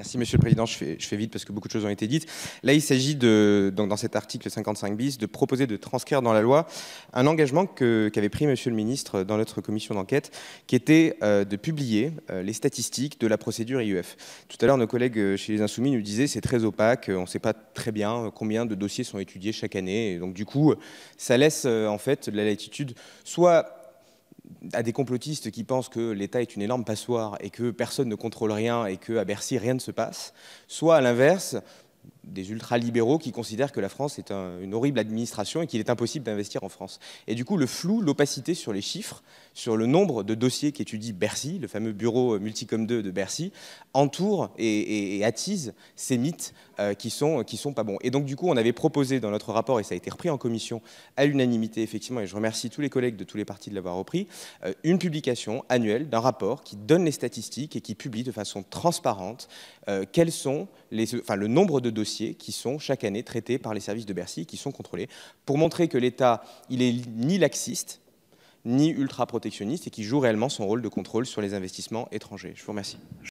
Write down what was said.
Merci, Monsieur le Président. Je fais, je vite parce que beaucoup de choses ont été dites. Là, il s'agit, de, dans, cet article 55 bis, de proposer de transcrire dans la loi un engagement qu'avait pris Monsieur le Ministre dans notre commission d'enquête, qui était euh, de publier euh, les statistiques de la procédure IUF. E Tout à l'heure, nos collègues euh, chez les Insoumis nous disaient c'est très opaque, on ne sait pas très bien combien de dossiers sont étudiés chaque année. Et donc, du coup, ça laisse en fait de la latitude, soit à des complotistes qui pensent que l'État est une énorme passoire et que personne ne contrôle rien et qu'à Bercy, rien ne se passe, soit à l'inverse, des ultralibéraux qui considèrent que la France est une horrible administration et qu'il est impossible d'investir en France. Et du coup, le flou, l'opacité sur les chiffres, sur le nombre de dossiers qu'étudie Bercy, le fameux bureau euh, Multicom 2 de Bercy, entoure et, attise ces mythes euh, qui, sont, qui sont pas bons. Et donc, du coup, on avait proposé dans notre rapport, et ça a été repris en commission à l'unanimité, effectivement, et je remercie tous les collègues de tous les partis de l'avoir repris, euh, une publication annuelle d'un rapport qui donne les statistiques et qui publie de façon transparente quels sont les, enfin, le nombre de dossiers qui sont chaque année traités par les services de Bercy, qui sont contrôlés, pour montrer que l'État, il est ni laxiste, ni ultra-protectionniste, et qui joue réellement son rôle de contrôle sur les investissements étrangers. Je vous remercie.